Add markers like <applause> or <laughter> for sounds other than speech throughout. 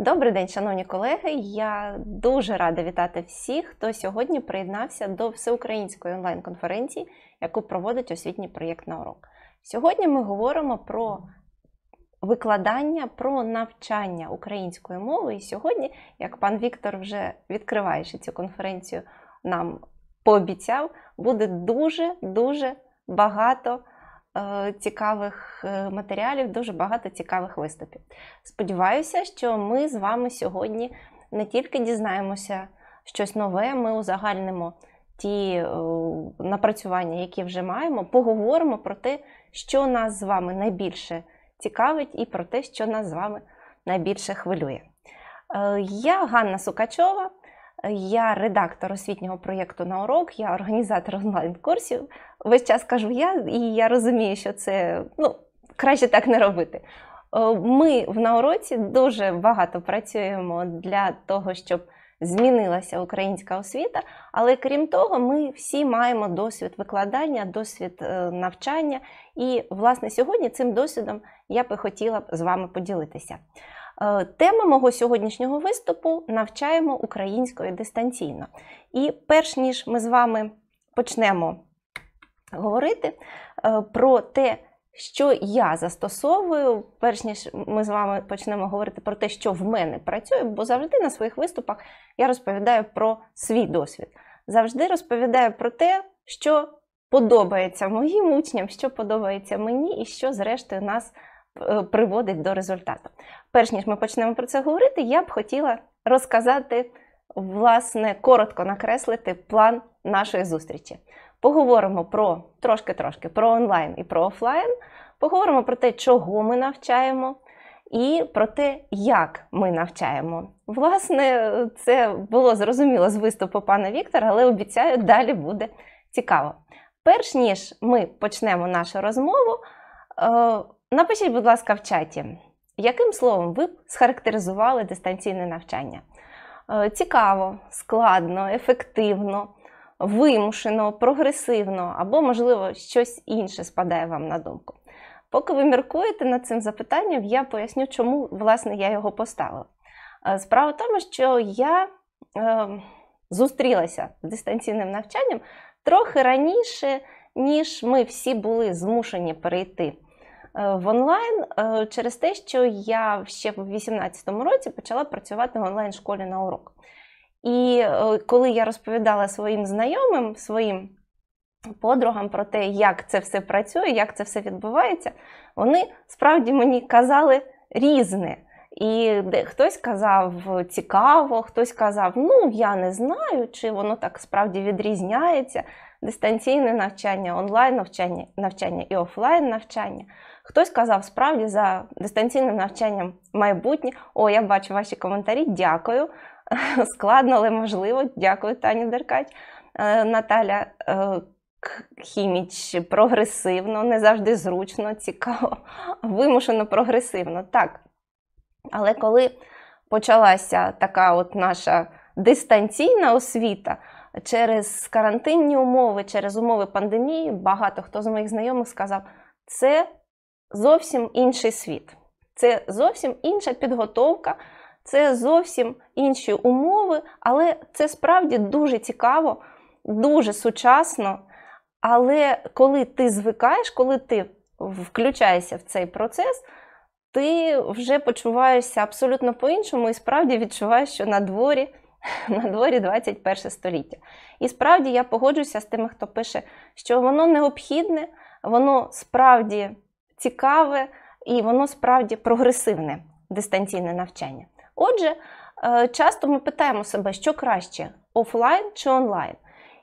Добрий день, шановні колеги. Я дуже рада вітати всіх, хто сьогодні приєднався до всеукраїнської онлайн-конференції, яку проводить освітній проєкт на урок. Сьогодні ми говоримо про викладання, про навчання української мови. І сьогодні, як пан Віктор вже відкриваючи цю конференцію, нам пообіцяв, буде дуже-дуже багато. Е, цікавих е, матеріалів, дуже багато цікавих виступів. Сподіваюся, що ми з вами сьогодні не тільки дізнаємося щось нове, ми узагальнимо ті е, напрацювання, які вже маємо, поговоримо про те, що нас з вами найбільше цікавить, і про те, що нас з вами найбільше хвилює. Я Ганна Сукачова. Я редактор освітнього проєкту на урок, я організатор онлайн-курсів. Весь час кажу я, і я розумію, що це ну, краще так не робити. Е, ми в науроці дуже багато працюємо для того, щоб змінилася українська освіта, але крім того, ми всі маємо досвід викладання, досвід е, навчання. І, власне, сьогодні цим досвідом я би хотіла з вами поділитися. Е, тема мого сьогоднішнього виступу навчаємо українською дистанційно. І перш ніж ми з вами почнемо говорити е, про те, що я застосовую, перш ніж ми з вами почнемо говорити про те, що в мене працює, бо завжди на своїх виступах я розповідаю про свій досвід. Завжди розповідаю про те, що подобається моїм учням, що подобається мені, і що, зрештою, нас Е, приводить до результату. Перш ніж ми почнемо про це говорити, я б хотіла розказати, власне, коротко накреслити план нашої зустрічі. Поговоримо про трошки-трошки про онлайн і про офлайн, поговоримо про те, чого ми навчаємо. І про те, як ми навчаємо. Власне, це було зрозуміло з виступу пана Віктора, але обіцяю, далі буде цікаво. Перш ніж ми почнемо нашу розмову, е, Напишіть, будь ласка, в чаті, яким словом ви б схарактеризували дистанційне навчання? Е, цікаво, складно, ефективно, вимушено, прогресивно або, можливо, щось інше спадає вам на думку. Поки ви міркуєте над цим запитанням, я поясню, чому власне, я його поставила. Е, справа в тому, що я е, зустрілася з дистанційним навчанням трохи раніше, ніж ми всі були змушені перейти Е, в онлайн е, через те, що я ще в 2018 році почала працювати в онлайн-школі на урок. І е, коли я розповідала своїм знайомим, своїм подругам про те, як це все працює, як це все відбувається, вони справді мені казали різне. І хтось казав цікаво, хтось казав, ну я не знаю, чи воно так справді відрізняється. Дистанційне навчання, онлайн навчання навчання і офлайн навчання. Хтось казав, справді за дистанційним навчанням майбутнє. О, я бачу ваші коментарі. Дякую. <laughs> Складно, але можливо. Дякую, Тані Деркач. Е, Наталя е, Хіміч прогресивно, не завжди зручно, цікаво, <laughs> вимушено прогресивно. Так. Але коли почалася така от наша дистанційна освіта, через карантинні умови, через умови пандемії, багато хто з моїх знайомих сказав, це зовсім інший світ, це зовсім інша підготовка, це зовсім інші умови, але це справді дуже цікаво, дуже сучасно. Але коли ти звикаєш, коли ти включаєшся в цей процес, ти вже почуваєшся абсолютно по-іншому і справді відчуваєш, що на дворі <laughs> на дворі 21 століття. І справді я погоджуся з тими, хто пише, що воно необхідне, воно справді цікаве і воно справді прогресивне дистанційне навчання. Отже, е, часто ми питаємо себе, що краще офлайн чи онлайн.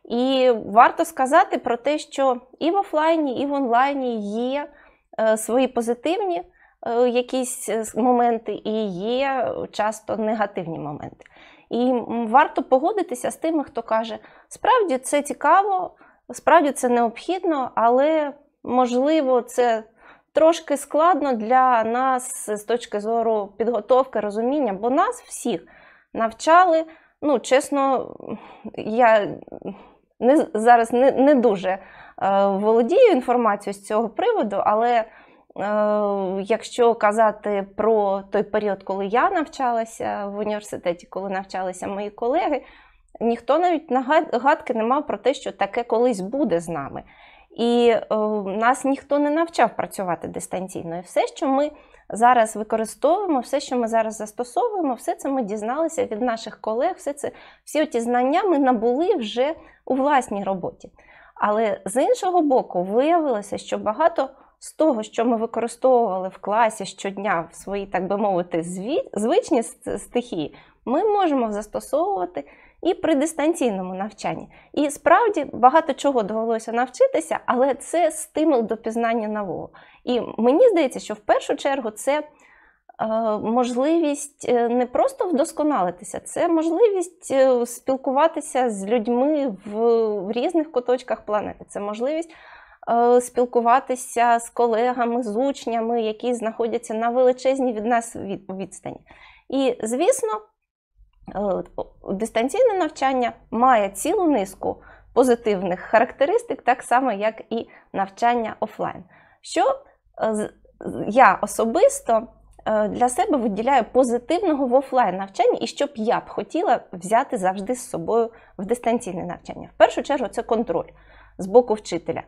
І варто сказати про те, що і в офлайні, і в онлайні є е, свої позитивні е, якісь моменти, і є часто негативні моменти. І варто погодитися з тими, хто каже, справді це цікаво, справді це необхідно, але можливо, це трошки складно для нас з точки зору підготовки, розуміння, бо нас всіх навчали. Ну, чесно, я не, зараз не не дуже е, володію інформацією з цього приводу, але е, якщо казати про той період, коли я навчалася в університеті, коли навчалися мої колеги, ніхто навіть нагадки не мав про те, що таке колись буде з нами. І е, нас ніхто не навчав працювати дистанційно. І все, що ми зараз використовуємо, все, що ми зараз застосовуємо, все це ми дізналися від наших колег, все це, всі ті знання ми набули вже у власній роботі. Але з іншого боку, виявилося, що багато з того, що ми використовували в класі щодня в свої, так би мовити, звичні стихії, ми можемо застосовувати і при дистанційному навчанні. І справді багато чого довелося навчитися, але це стимул до пізнання нового. І мені здається, що в першу чергу це. Е, можливість е, не просто вдосконалитися, це можливість е, спілкуватися з людьми в різних куточках планети. Це можливість спілкуватися з колегами, з учнями, які знаходяться на величезній від нас відстані. І, звісно, Е, дистанційне навчання має цілу низку позитивних характеристик, так само, як і навчання офлайн. Що е, я особисто е, для себе виділяю позитивного в офлайн навчанні і що б я б хотіла взяти завжди з собою в дистанційне навчання. В першу чергу, це контроль з боку вчителя.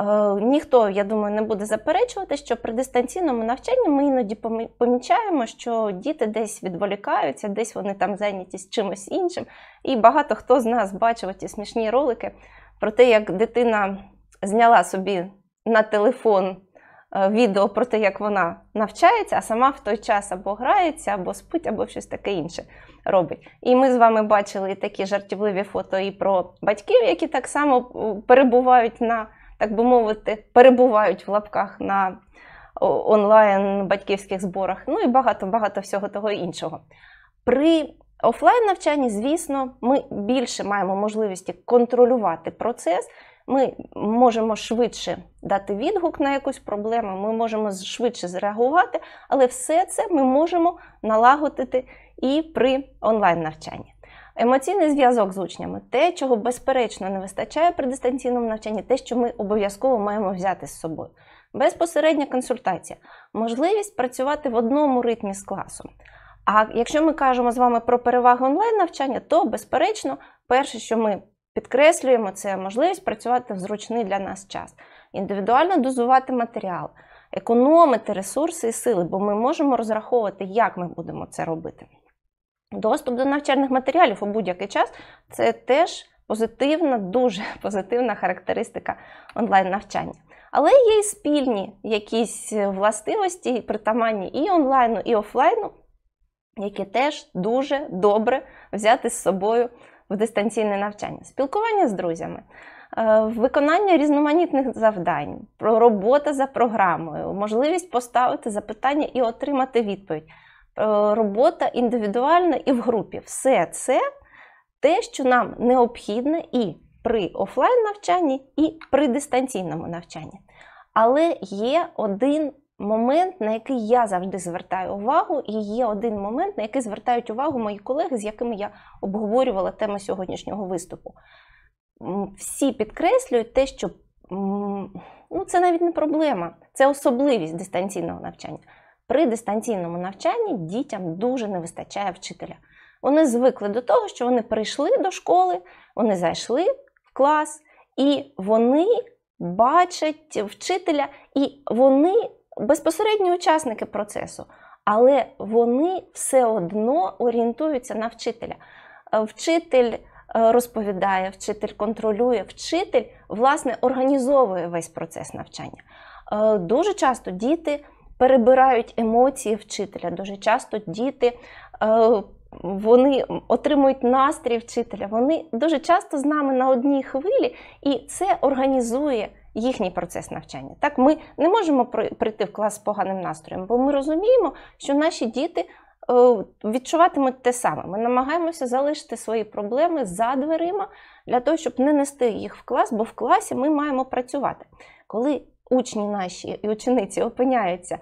Е, ніхто, я думаю, не буде заперечувати, що при дистанційному навчанні ми іноді помічаємо, що діти десь відволікаються, десь вони там зайняті з чимось іншим. І багато хто з нас бачив ті смішні ролики про те, як дитина зняла собі на телефон е, відео про те, як вона навчається, а сама в той час або грається, або спить, або щось таке інше робить. І ми з вами бачили такі жартівливі фото і про батьків, які так само е, перебувають на так би мовити, перебувають в лапках на онлайн батьківських зборах, ну і багато-багато всього того іншого. При офлайн навчанні, звісно, ми більше маємо можливості контролювати процес. Ми можемо швидше дати відгук на якусь проблему, ми можемо швидше зреагувати, але все це ми можемо налагодити і при онлайн навчанні. Емоційний зв'язок з учнями те, чого безперечно не вистачає при дистанційному навчанні, те, що ми обов'язково маємо взяти з собою. Безпосередня консультація, можливість працювати в одному ритмі з класом. А якщо ми кажемо з вами про переваги онлайн-навчання, то, безперечно, перше, що ми підкреслюємо, це можливість працювати в зручний для нас час, індивідуально дозувати матеріал, економити ресурси і сили, бо ми можемо розраховувати, як ми будемо це робити. Доступ до навчальних матеріалів у будь-який час це теж позитивна, дуже <laughs> позитивна характеристика онлайн-навчання. Але є і спільні якісь властивості, притаманні і онлайну, і офлайну, які теж дуже добре взяти з собою в дистанційне навчання. Спілкування з друзями, е, виконання різноманітних завдань, робота за програмою, можливість поставити запитання і отримати відповідь. Е, робота індивідуальна і в групі. Все це те, що нам необхідне і при офлайн-навчанні, і при дистанційному навчанні. Але є один момент, на який я завжди звертаю увагу, і є один момент, на який звертають увагу мої колеги, з якими я обговорювала тему сьогоднішнього виступу. Всі підкреслюють те, що ну, це навіть не проблема, це особливість дистанційного навчання. При дистанційному навчанні дітям дуже не вистачає вчителя. Вони звикли до того, що вони прийшли до школи, вони зайшли в клас, і вони бачать вчителя, і вони безпосередні учасники процесу, але вони все одно орієнтуються на вчителя. Е, вчитель е, розповідає, вчитель контролює, вчитель власне організовує весь процес навчання. Е, дуже часто діти перебирають емоції вчителя. Дуже часто діти. Е, вони отримують настрій вчителя, вони дуже часто з нами на одній хвилі, і це організує їхній процес навчання. Так, ми не можемо прийти в клас з поганим настроєм, бо ми розуміємо, що наші діти е, відчуватимуть те саме. Ми намагаємося залишити свої проблеми за дверима для того, щоб не нести їх в клас, бо в класі ми маємо працювати. Коли учні наші і учениці опиняються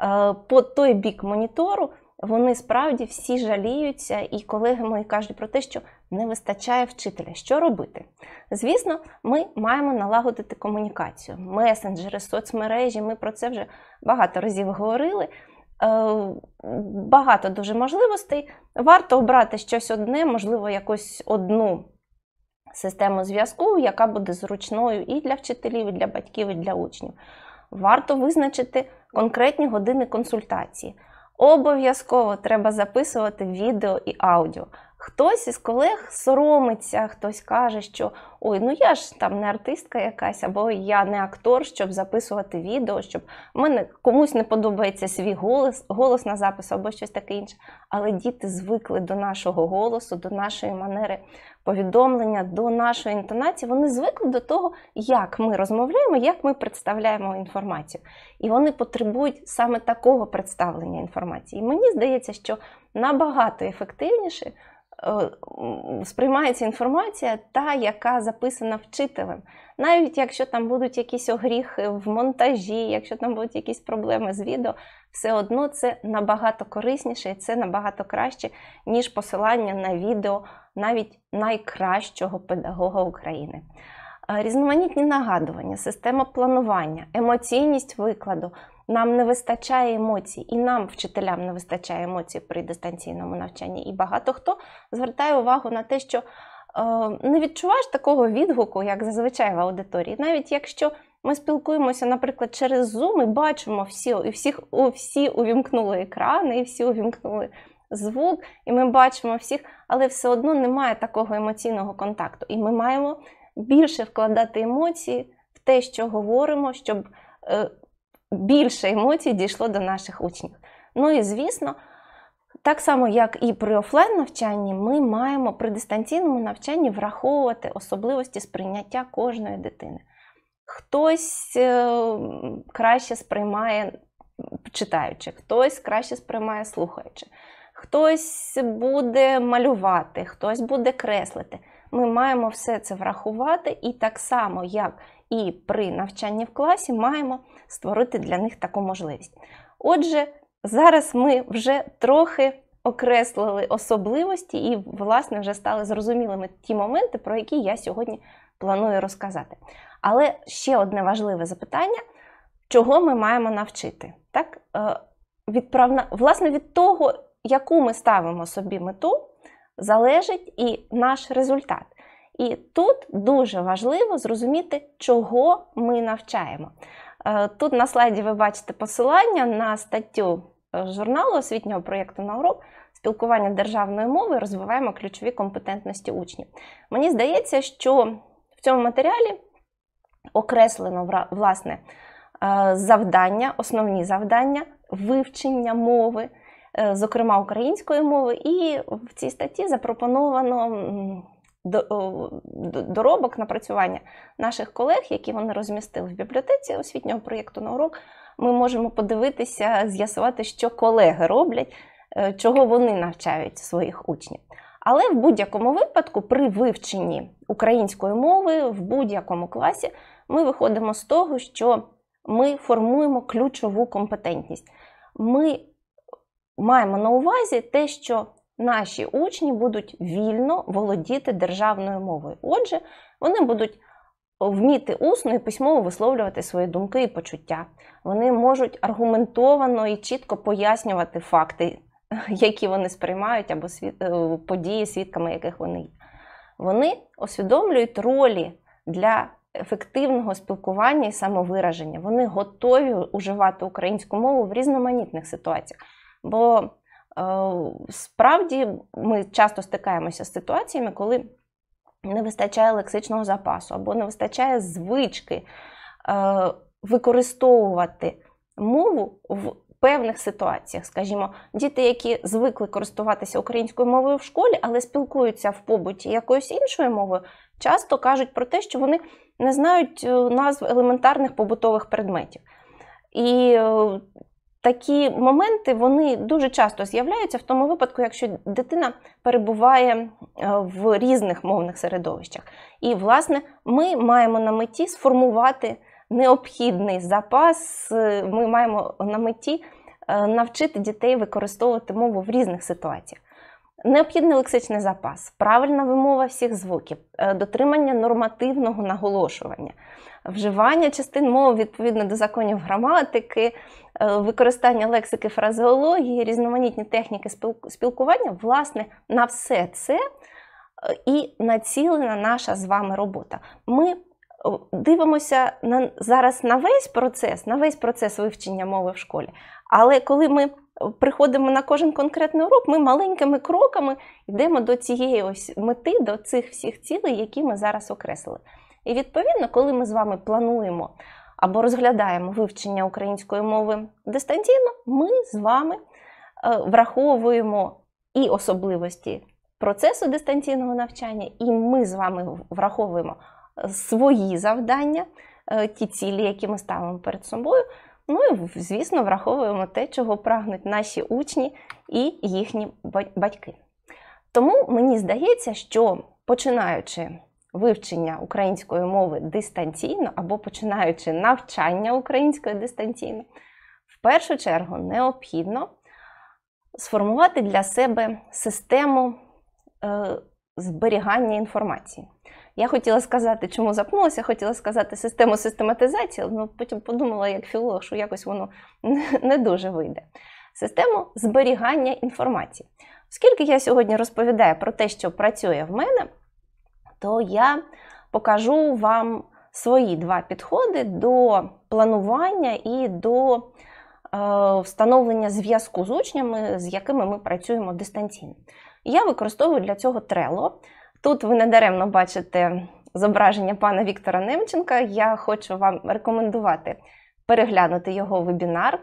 е, по той бік монітору, вони справді всі жаліються, і колеги мої кажуть про те, що не вистачає вчителя. Що робити? Звісно, ми маємо налагодити комунікацію, месенджери, соцмережі. Ми про це вже багато разів говорили. Е, багато дуже можливостей. Варто обрати щось одне, можливо, якусь одну систему зв'язку, яка буде зручною і для вчителів, і для батьків, і для учнів. Варто визначити конкретні години консультації. Обов'язково треба записувати відео і аудіо. Хтось із колег соромиться, хтось каже, що ой, ну я ж там не артистка якась, або я не актор, щоб записувати відео, щоб мене комусь не подобається свій голос, голос на запис або щось таке інше. Але діти звикли до нашого голосу, до нашої манери повідомлення, до нашої інтонації. Вони звикли до того, як ми розмовляємо, як ми представляємо інформацію. І вони потребують саме такого представлення інформації. І мені здається, що набагато ефективніше. Е, сприймається інформація, та, яка записана вчителем. Навіть якщо там будуть якісь огріхи в монтажі, якщо там будуть якісь проблеми з відео, все одно це набагато корисніше і це набагато краще, ніж посилання на відео навіть найкращого педагога України. Е, різноманітні нагадування, система планування, емоційність викладу. Нам не вистачає емоцій, і нам, вчителям, не вистачає емоцій при дистанційному навчанні. І багато хто звертає увагу на те, що е, не відчуваєш такого відгуку, як зазвичай в аудиторії. Навіть якщо ми спілкуємося, наприклад, через Zoom і бачимо всі, і всіх у всі увімкнули екрани, і всі увімкнули звук, і ми бачимо всіх, але все одно немає такого емоційного контакту. І ми маємо більше вкладати емоції в те, що говоримо, щоб. Е, більше емоцій дійшло до наших учнів. Ну і звісно, так само, як і при офлайн навчанні, ми маємо при дистанційному навчанні враховувати особливості сприйняття кожної дитини. Хтось е, краще сприймає читаючи, хтось краще сприймає слухаючи, хтось буде малювати, хтось буде креслити. Ми маємо все це врахувати і так само, як і при навчанні в класі маємо створити для них таку можливість. Отже, зараз ми вже трохи окреслили особливості і, власне, вже стали зрозумілими ті моменти, про які я сьогодні планую розказати. Але ще одне важливе запитання, чого ми маємо навчити? Так? Е, відправна... Власне, від того, яку ми ставимо собі мету, залежить і наш результат. І тут дуже важливо зрозуміти, чого ми навчаємо. Е, тут на слайді ви бачите посилання на статтю е, журналу освітнього проєкту на спілкування державною мовою розвиваємо ключові компетентності учнів. Мені здається, що в цьому матеріалі окреслено власне е, завдання, основні завдання вивчення мови, зокрема української мови, і в цій статті запропоновано доробок напрацювання наших колег, які вони розмістили в бібліотеці освітнього проєкту на урок, ми можемо подивитися, з'ясувати, що колеги роблять, е, чого вони навчають своїх учнів. Але в будь-якому випадку, при вивченні української мови в будь-якому класі, ми виходимо з того, що ми формуємо ключову компетентність. Ми маємо на увазі те, що наші учні будуть вільно володіти державною мовою. Отже, вони будуть вміти усно і письмово висловлювати свої думки і почуття. Вони можуть аргументовано і чітко пояснювати факти, <laughs> які вони сприймають, або е, події, свідками яких вони є. Вони усвідомлюють ролі для ефективного спілкування і самовираження. Вони готові уживати українську мову в різноманітних ситуаціях. Бо Е, справді ми часто стикаємося з ситуаціями, коли не вистачає лексичного запасу або не вистачає звички е, використовувати мову в певних ситуаціях. Скажімо, діти, які звикли користуватися українською мовою в школі, але спілкуються в побуті якоюсь іншою мовою, часто кажуть про те, що вони не знають е, назв елементарних побутових предметів. І такі моменти вони дуже часто з'являються в тому випадку, якщо дитина перебуває е, в різних мовних середовищах. І, власне, ми маємо на меті сформувати необхідний запас, е, ми маємо на меті е, навчити дітей використовувати мову в різних ситуаціях. Необхідний лексичний запас, правильна вимова всіх звуків, е, дотримання нормативного наголошування, вживання частин мови відповідно до законів граматики, е, використання лексики, фразеології, різноманітні техніки спілкування, власне, на все це е, і націлена наша з вами робота. Ми дивимося на зараз на весь процес, на весь процес вивчення мови в школі. Але коли ми приходимо на кожен конкретний урок, ми маленькими кроками йдемо до цієї ось мети, до цих всіх цілей, які ми зараз окреслили. І відповідно, коли ми з вами плануємо або розглядаємо вивчення української мови дистанційно, ми з вами е, враховуємо і особливості процесу дистанційного навчання, і ми з вами враховуємо свої завдання, е, ті цілі, які ми ставимо перед собою. Ну і, звісно, враховуємо те, чого прагнуть наші учні і їхні батьки. Тому мені здається, що починаючи вивчення української мови дистанційно або починаючи навчання української дистанційно, в першу чергу необхідно сформувати для себе систему е, зберігання інформації. Я хотіла сказати, чому запнулася, хотіла сказати систему систематизації, але потім подумала, як філолог, що якось воно <laughs> не дуже вийде. Систему зберігання інформації. Оскільки я сьогодні розповідаю про те, що працює в мене, то я покажу вам свої два підходи до планування і до е, встановлення зв'язку з учнями, з якими ми працюємо дистанційно. Я використовую для цього Trello. Тут ви не даремно бачите зображення пана Віктора Немченка. Я хочу вам рекомендувати переглянути його вебінар,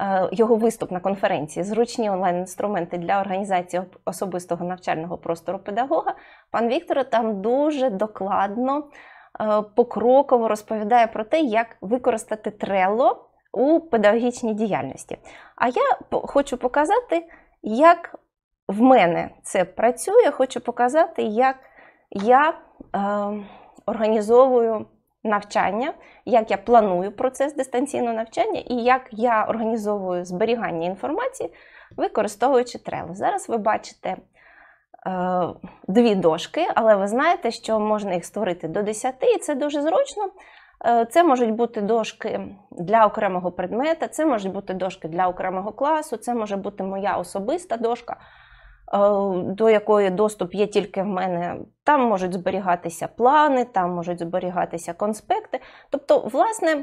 е, його виступ на конференції Зручні онлайн-інструменти для організації особистого навчального простору педагога. Пан Віктор там дуже докладно, е, покроково розповідає про те, як використати трело у педагогічній діяльності. А я хочу показати, як в мене це працює, хочу показати, як я е, організовую навчання, як я планую процес дистанційного навчання і як я організовую зберігання інформації, використовуючи Trello. Зараз ви бачите. Е, дві дошки, але ви знаєте, що можна їх створити до 10, і це дуже зручно. Е, це можуть бути дошки для окремого предмета, це можуть бути дошки для окремого класу, це може бути моя особиста дошка. Е, до якої доступ є тільки в мене. Там можуть зберігатися плани, там можуть зберігатися конспекти. Тобто, власне, е,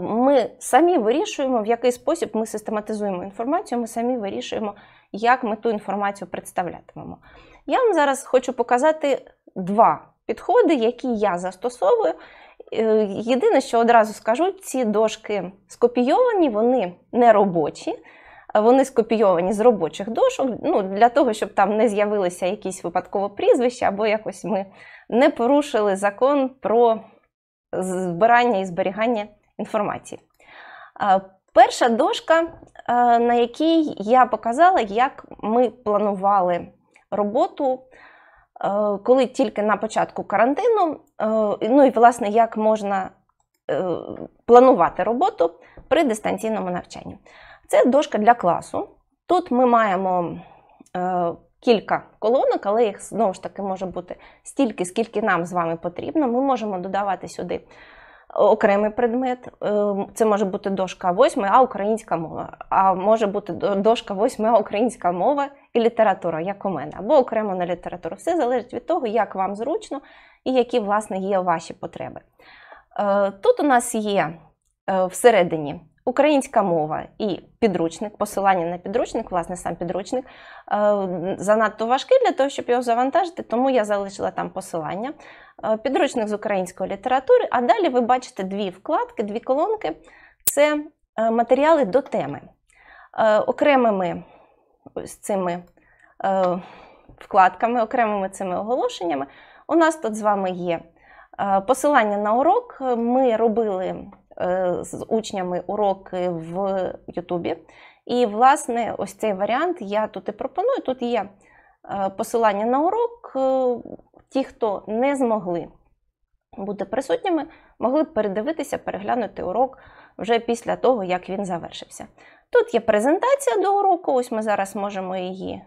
ми самі вирішуємо, в який спосіб ми систематизуємо інформацію, ми самі вирішуємо, як ми ту інформацію представлятимемо. Я вам зараз хочу показати два підходи, які я застосовую. Е, єдине, що одразу скажу, ці дошки скопійовані, вони не робочі. Вони скопійовані з робочих дошок, ну для того, щоб там не з'явилися якісь випадково прізвища, або якось ми не порушили закон про збирання і зберігання інформації. Перша дошка, на якій я показала, як ми планували роботу, коли тільки на початку карантину, ну і власне як можна е, планувати роботу при дистанційному навчанні. Це дошка для класу. Тут ми маємо е, кілька колонок, але їх знову ж таки може бути стільки, скільки нам з вами потрібно. Ми можемо додавати сюди е, окремий предмет. Е, це може бути дошка 8, а українська мова, а може бути дошка 8, а українська мова і література, як у мене, або окремо на літературу. Все залежить від того, як вам зручно і які, власне, є ваші потреби. Е, тут у нас є е, всередині. Українська мова і підручник, посилання на підручник, власне, сам підручник е, занадто важкий для того, щоб його завантажити, тому я залишила там посилання. Е, підручник з української літератури, а далі ви бачите дві вкладки, дві колонки це е, матеріали до теми. Окремими ось цими вкладками, окремими цими оголошеннями. У нас тут з вами є посилання на урок. Ми робили. Е, з учнями уроки в Ютубі. І, власне, ось цей варіант я тут і пропоную. Тут є е, посилання на урок. Е, ті, хто не змогли бути присутніми, могли передивитися, переглянути урок вже після того, як він завершився. Тут є презентація до уроку, ось ми зараз можемо її,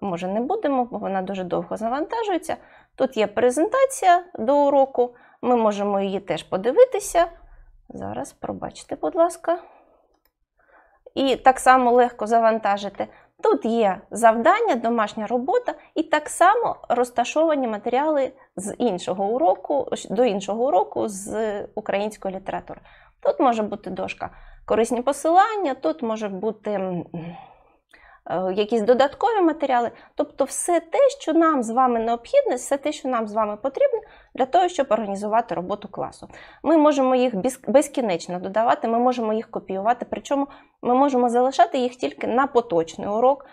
може, не будемо, бо вона дуже довго завантажується. Тут є презентація до уроку, ми можемо її теж подивитися. Зараз пробачте, будь ласка. І так само легко завантажити. Тут є завдання, домашня робота, і так само розташовані матеріали з іншого уроку, до іншого уроку з української літератури. Тут може бути дошка корисні посилання, тут може бути. Е, якісь додаткові матеріали, тобто все те, що нам з вами необхідне, все те, що нам з вами потрібно, для того, щоб організувати роботу класу. Ми можемо їх безкінечно додавати, ми можемо їх копіювати, причому ми можемо залишати їх тільки на поточний урок.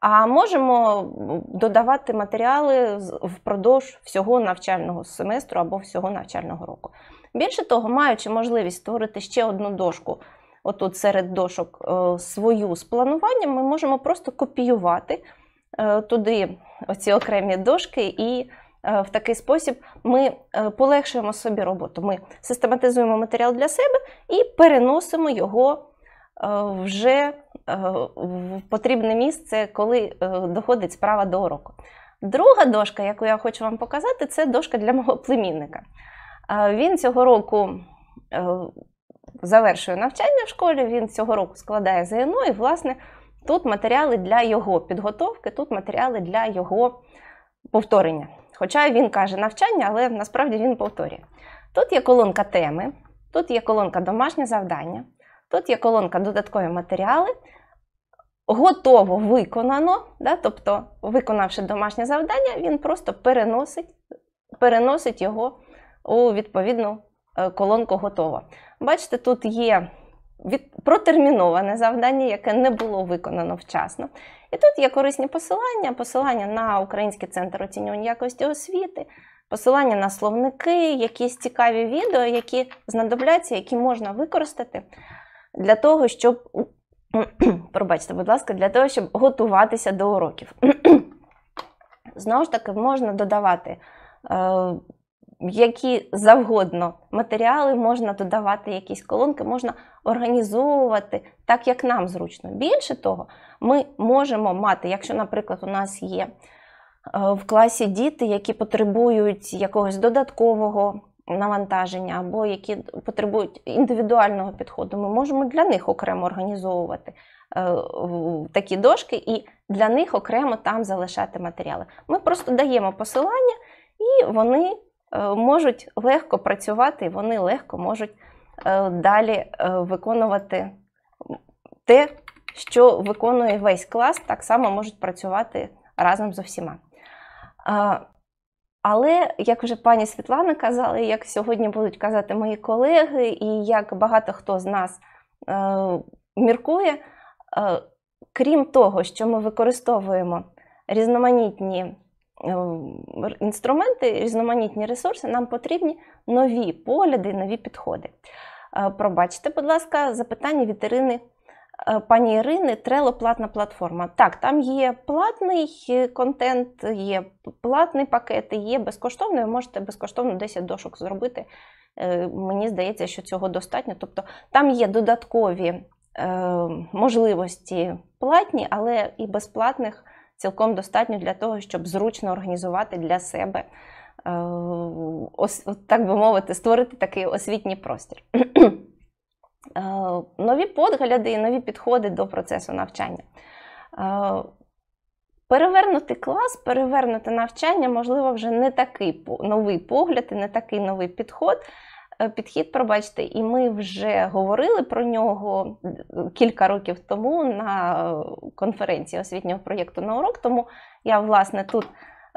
А можемо додавати матеріали впродовж всього навчального семестру або всього навчального року. Більше того, маючи можливість створити ще одну дошку отут серед дошок е, свою з плануванням, ми можемо просто копіювати е, туди оці окремі дошки, і е, в такий спосіб ми полегшуємо собі роботу. Ми систематизуємо матеріал для себе і переносимо його вже в потрібне місце, коли доходить справа до уроку. Друга дошка, яку я хочу вам показати, це дошка для мого племінника. Він цього року завершує навчання в школі. Він цього року складає ЗНО, і, власне, тут матеріали для його підготовки, тут матеріали для його повторення. Хоча він каже навчання, але насправді він повторює. Тут є колонка теми, тут є колонка домашнє завдання, тут є колонка додаткові матеріали. Готово виконано, да, тобто, виконавши домашнє завдання, він просто переносить переносить його у відповідну Е, колонку готова. Бачите, тут є від... протерміноване завдання, яке не було виконано вчасно. І тут є корисні посилання, посилання на Український центр оцінювання якості освіти, посилання на словники, якісь цікаві відео, які знадобляться, які можна використати для того, щоб <clears throat> пробачте, будь ласка, для того, щоб готуватися до уроків. <clears throat> Знову ж таки, можна додавати е, які завгодно матеріали, можна додавати якісь колонки, можна організовувати так, як нам зручно. Більше того, ми можемо мати, якщо, наприклад, у нас є е, в класі діти, які потребують якогось додаткового навантаження, або які потребують індивідуального підходу, ми можемо для них окремо організовувати е, такі дошки і для них окремо там залишати матеріали. Ми просто даємо посилання. І вони Е, можуть легко працювати, і вони легко можуть е, далі е, виконувати те, що виконує весь клас, так само можуть працювати разом з усіма. Але, як вже пані Світлана казала, як сьогодні будуть казати мої колеги, і як багато хто з нас міркує, крім того, що ми використовуємо різноманітні Е, інструменти, різноманітні ресурси, нам потрібні нові погляди, нові підходи. Е, пробачте, будь ласка, запитання від Ірини. Е, пані Ірини, Трело платна платформа. Так, там є платний контент, є платні пакети, є безкоштовний, ви можете безкоштовно 10 дошок зробити. Мені здається, що цього достатньо. Тобто там є додаткові можливості платні, але і безплатних цілком достатньо для того, щоб зручно організувати для себе, е, так би мовити, створити такий освітній простір. <clears throat> Е, нові подгляди і нові підходи до процесу навчання. Е, перевернути клас, перевернути навчання, можливо, вже не такий новий погляд і не такий новий підход. Е, підхід, пробачте, і ми вже говорили про нього кілька років тому на е, конференції освітнього проєкту на урок. Тому я власне тут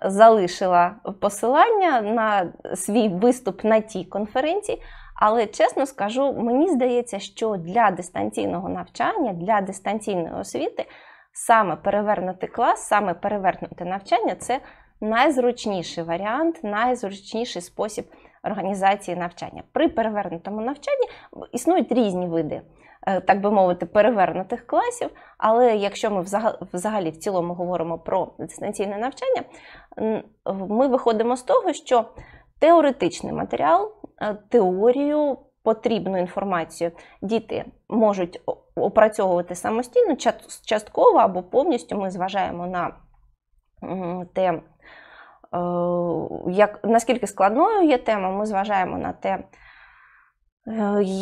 залишила посилання на свій виступ на тій конференції. Але чесно скажу, мені здається, що для дистанційного навчання, для дистанційної освіти саме перевернути клас, саме перевернути навчання це найзручніший варіант, найзручніший спосіб організації навчання. При перевернутому навчанні існують різні види, е, так би мовити, перевернутих класів. Але якщо ми взагалі в цілому говоримо про дистанційне навчання, ми виходимо з того, що теоретичний матеріал, е, теорію, потрібну інформацію діти можуть опрацьовувати самостійно, частково або повністю ми зважаємо на те. Е, як, наскільки складною є тема, ми зважаємо на те,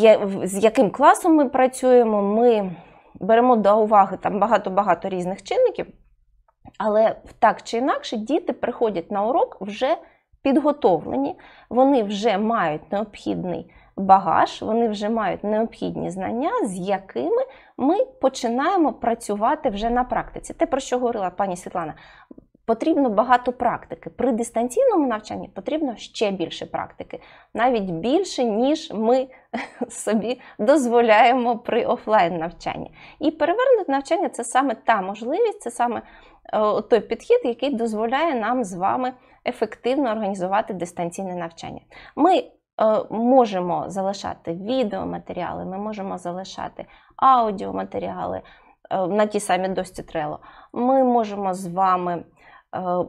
е, з яким класом ми працюємо, ми беремо до уваги там багато-багато різних чинників, але так чи інакше діти приходять на урок вже підготовлені, вони вже мають необхідний багаж, вони вже мають необхідні знання, з якими ми починаємо працювати вже на практиці. Те, про що говорила пані Світлана, потрібно багато практики. При дистанційному навчанні потрібно ще більше практики, навіть більше, ніж ми <laughs> собі дозволяємо при офлайн навчанні. І перевернути навчання це саме та можливість, це саме е, той підхід, який дозволяє нам з вами ефективно організувати дистанційне навчання. Ми е, можемо залишати відеоматеріали, ми можемо залишати аудіоматеріали. Е, на ті самі дості трело. ми можемо з вами Е,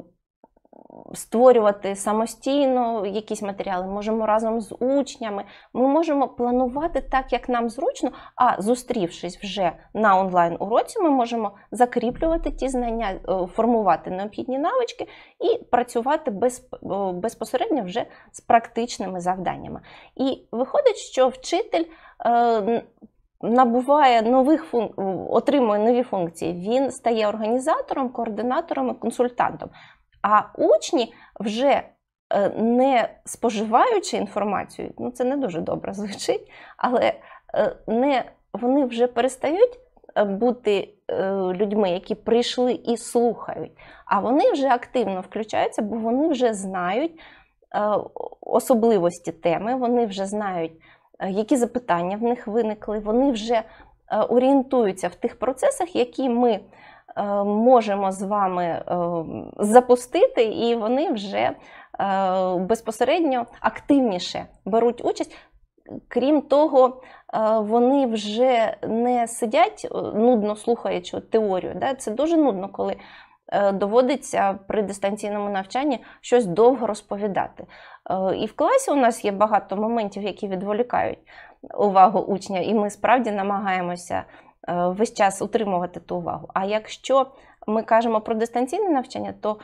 створювати самостійно якісь матеріали, можемо разом з учнями. Ми можемо планувати так, як нам зручно, а зустрівшись вже на онлайн-уроці, ми можемо закріплювати ті знання, е, формувати необхідні навички і працювати без, е, безпосередньо вже з практичними завданнями. І виходить, що вчитель набуває нових функ... отримує нові функції. Він стає організатором, координатором і консультантом. А учні вже е, не споживаючи інформацію, ну це не дуже добре звучить, але е, не, вони вже перестають е, бути людьми, які прийшли і слухають, а вони вже активно включаються, бо вони вже знають особливості теми, вони вже знають. Е, які запитання в них виникли, вони вже е, орієнтуються в тих процесах, які ми е, можемо з вами запустити, і вони вже безпосередньо активніше беруть участь. Крім того, вони вже не сидять нудно слухаючи теорію. Це дуже нудно, коли Е, доводиться при дистанційному навчанні щось довго розповідати. Е, і в класі у нас є багато моментів, які відволікають увагу учня, і ми справді намагаємося е, весь час утримувати ту увагу. А якщо ми кажемо про дистанційне навчання, то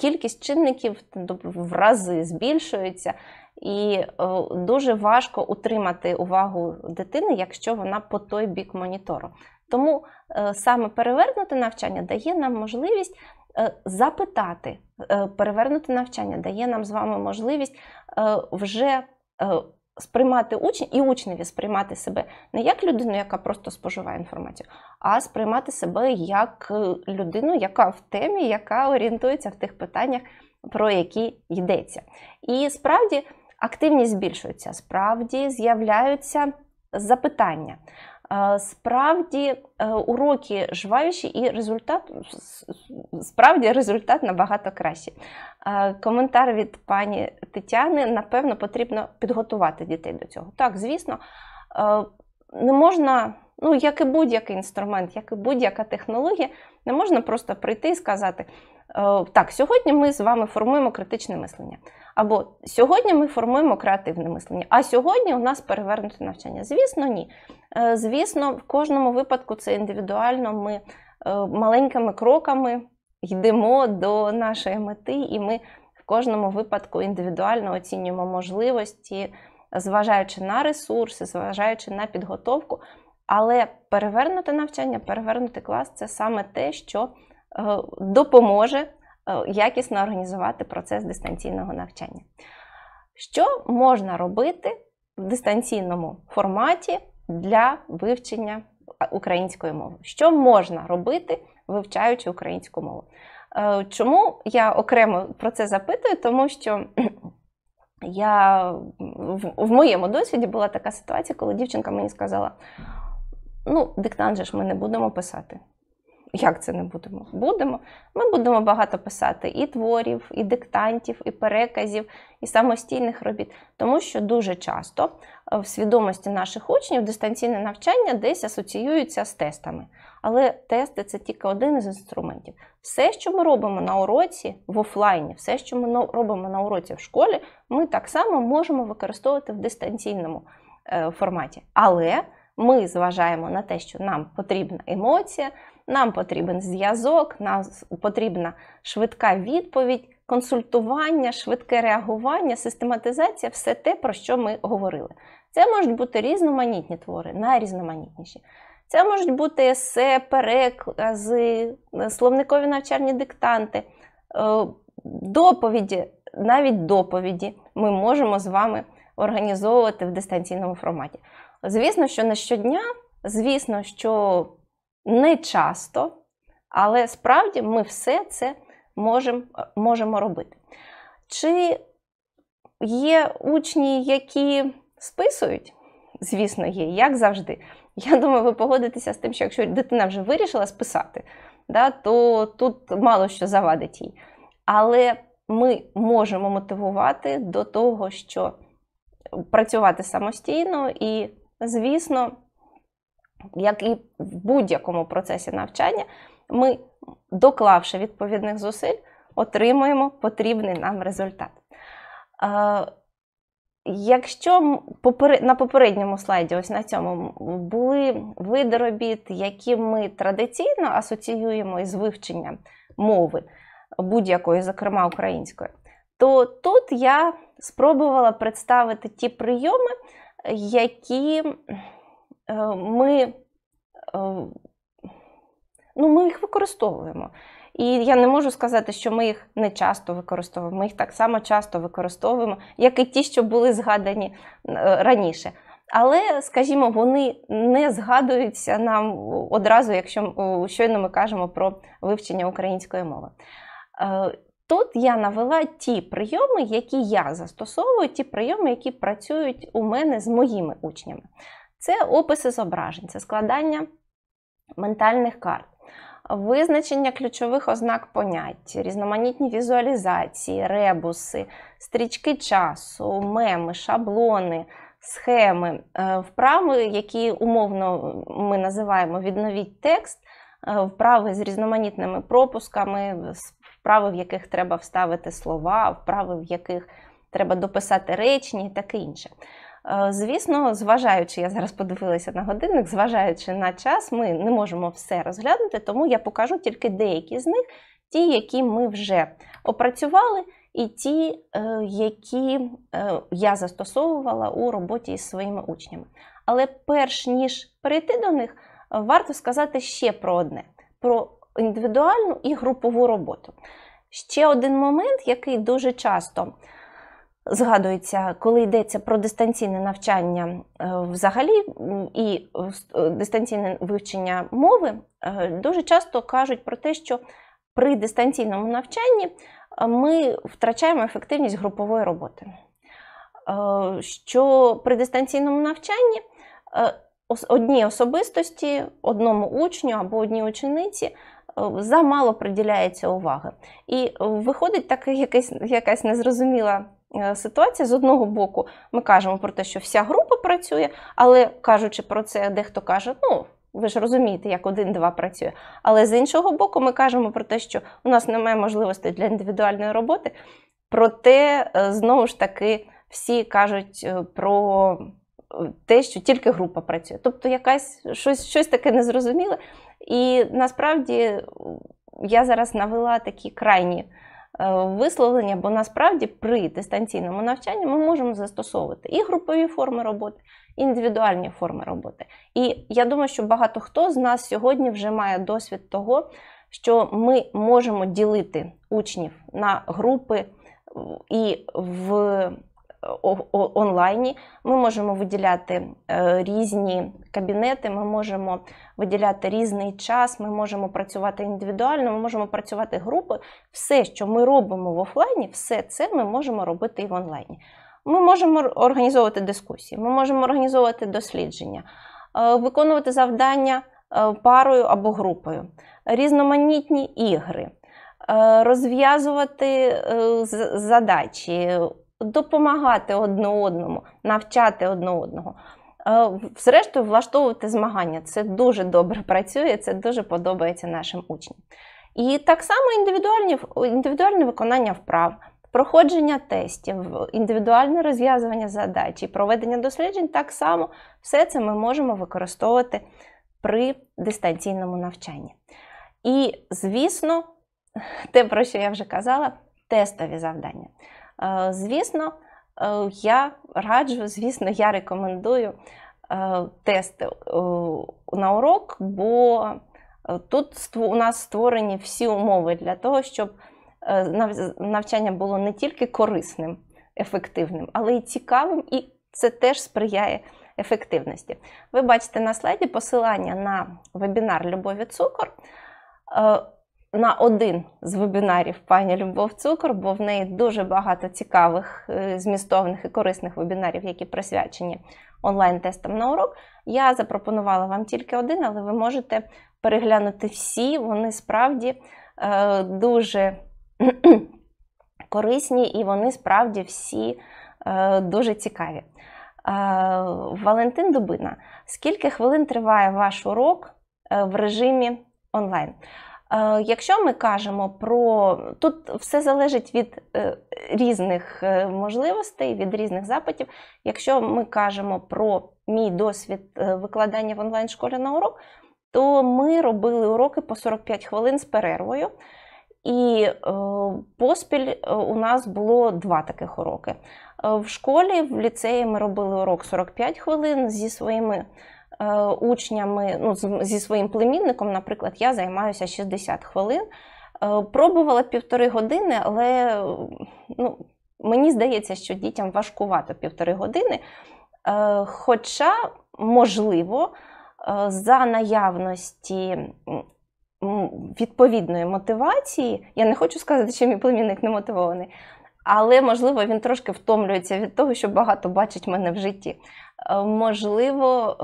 кількість чинників в рази збільшується, і дуже важко утримати увагу дитини, якщо вона по той бік монітору. Тому е, саме перевернути навчання дає нам можливість е, запитати, е, Перевернути навчання дає нам з вами можливість вже сприймати учень і учневі сприймати себе не як людину, яка просто споживає інформацію, а сприймати себе як людину, яка в темі, яка орієнтується в тих питаннях, про які йдеться. І справді активність збільшується, справді з'являються запитання. Справді е, уроки жвавіші і результат справді результат набагато кращий. Коментар від пані Тетяни: напевно, потрібно підготувати дітей до цього. Так, звісно, не можна, ну як і будь-який інструмент, як і будь-яка технологія, не можна просто прийти і сказати: «Е, так, сьогодні ми з вами формуємо критичне мислення. Або сьогодні ми формуємо креативне мислення, а сьогодні у нас перевернуте навчання. Звісно, ні. Е, звісно, в кожному випадку це індивідуально. Ми е, маленькими кроками йдемо до нашої мети, і ми в кожному випадку індивідуально оцінюємо можливості, зважаючи на ресурси, зважаючи на підготовку. Але перевернути навчання, перевернути клас це саме те, що е, допоможе якісно організувати процес дистанційного навчання. Що можна робити в дистанційному форматі? для вивчення української мови. Що можна робити, вивчаючи українську мову? Е, чому я окремо про це запитую? Тому що <clears throat> я в моєму досвіді була така ситуація, коли дівчинка мені сказала: ну, диктант же ж ми не будемо писати як це не будемо? Будемо. Ми будемо багато писати і творів, і диктантів, і переказів, і самостійних робіт, тому що дуже часто е, в свідомості наших учнів дистанційне навчання десь асоціюється з тестами. Але тести це тільки один із інструментів. Все, що ми робимо на уроці в офлайні, все, що ми робимо на уроці в школі, ми так само можемо використовувати в дистанційному е, форматі. Але ми зважаємо на те, що нам потрібна емоція нам потрібен зв'язок, нам потрібна швидка відповідь, консультування, швидке реагування, систематизація все те, про що ми говорили. Це можуть бути різноманітні твори, найрізноманітніші. Це можуть бути есе, перекази, словникові навчальні диктанти, е, доповіді, навіть доповіді ми можемо з вами організовувати в дистанційному форматі. Звісно, що не щодня, звісно, що не часто, але справді ми все це можемо, можемо робити. Чи є учні, які списують? Звісно, є, як завжди. Я думаю, ви погодитеся з тим, що якщо дитина вже вирішила списати, да, то тут мало що завадить їй. Але ми можемо мотивувати до того, що працювати самостійно, і, звісно, як і в будь-якому процесі навчання, ми, доклавши відповідних зусиль, отримуємо потрібний нам результат. Е, якщо на попередньому слайді, ось на цьому, були види робіт, які ми традиційно асоціюємо із вивченням мови будь-якої, зокрема української, то тут я спробувала представити ті прийоми, які Е, ми ем, ну, ми їх використовуємо. І я не можу сказати, що ми їх не часто використовуємо. Ми їх так само часто використовуємо, як і ті, що були згадані е, раніше. Але, скажімо, вони не згадуються нам одразу, якщо щойно ми кажемо про вивчення української мови. Е, тут я навела ті прийоми, які я застосовую, ті прийоми, які працюють у мене з моїми учнями. Це описи зображень, це складання ментальних карт. Визначення ключових ознак понять, різноманітні візуалізації, ребуси, стрічки часу, меми, шаблони, схеми, е, вправи, які умовно ми називаємо відновіть текст, е, вправи з різноманітними пропусками, вправи, в яких треба вставити слова, вправи, в яких треба дописати речні і таке інше. Е, звісно, зважаючи, я зараз подивилася на годинник, зважаючи на час, ми не можемо все розглянути, тому я покажу тільки деякі з них, ті, які ми вже опрацювали, і ті, е, які е, я застосовувала у роботі із своїми учнями. Але перш ніж перейти до них, варто сказати ще про одне: про індивідуальну і групову роботу. Ще один момент, який дуже часто Згадується, коли йдеться про дистанційне навчання е, взагалі і е, е, дистанційне вивчення мови, дуже часто кажуть про те, що при дистанційному навчанні ми втрачаємо ефективність групової роботи. Що при дистанційному навчанні одні особистості, одному учню або одній учениці. Замало приділяється уваги. І виходить так якась, якась незрозуміла Е, ситуація. З одного боку, ми кажемо про те, що вся група працює, але кажучи про це, дехто каже, ну. Ви ж розумієте, як один-два працює. Але з іншого боку, ми кажемо про те, що у нас немає можливості для індивідуальної роботи. Проте, е, знову ж таки, всі кажуть е, про те, що тільки група працює. Тобто, якась щось щось таке незрозуміле. І насправді я зараз навела такі крайні висловлення, бо насправді при дистанційному навчанні ми можемо застосовувати і групові форми роботи, і індивідуальні форми роботи. І я думаю, що багато хто з нас сьогодні вже має досвід того, що ми можемо ділити учнів на групи і в онлайні. Ми можемо виділяти е, різні кабінети, ми можемо виділяти різний час, ми можемо працювати індивідуально, ми можемо працювати групою. Все, що ми робимо в офлайні, все це ми можемо робити і в онлайні. Ми можемо організовувати дискусії, ми можемо організовувати дослідження, е, виконувати завдання е, парою або групою, різноманітні ігри, розв'язувати задачі, допомагати одне одному, навчати одне одного. Е, зрештою, влаштовувати змагання. Це дуже добре <laughs> працює, це дуже подобається нашим учням. І так само індивідуальні, індивідуальне виконання вправ, проходження тестів, індивідуальне розв'язування задач і проведення досліджень так само все це ми можемо використовувати при дистанційному навчанні. І, звісно, <laughs> те, про що я вже казала, тестові завдання. Е, звісно, е, я раджу, звісно, я рекомендую е, тести на урок, бо тут у нас створені всі умови для того, щоб навчання було не тільки корисним, ефективним, але й цікавим, і це теж сприяє ефективності. Ви бачите на слайді посилання на вебінар Любові Цукор на один з вебінарів пані Любов Цукор, бо в неї дуже багато цікавих, е, змістовних і корисних вебінарів, які присвячені онлайн-тестам на урок. Я запропонувала вам тільки один, але ви можете переглянути всі, вони справді е, дуже <clears throat> корисні і вони справді всі е, дуже цікаві. Е, Валентин Дубина, скільки хвилин триває ваш урок е, в режимі онлайн? Е, якщо ми кажемо про тут все залежить від е, різних е, можливостей, від різних запитів. Якщо ми кажемо про мій досвід викладання в онлайн-школі на урок, то ми робили уроки по 45 хвилин з перервою, і поспіль у нас було два таких уроки. В школі, в ліцеї ми робили урок 45 хвилин зі своїми. Е, учнями, ну, зі своїм племінником, наприклад, я займаюся 60 хвилин. Е, пробувала півтори години, але ну, мені здається, що дітям важкувато півтори години. Е, хоча, можливо, за наявності відповідної мотивації, я не хочу сказати, що мій племінник не мотивований, але можливо він трошки втомлюється від того, що багато бачить мене в житті. Е, можливо,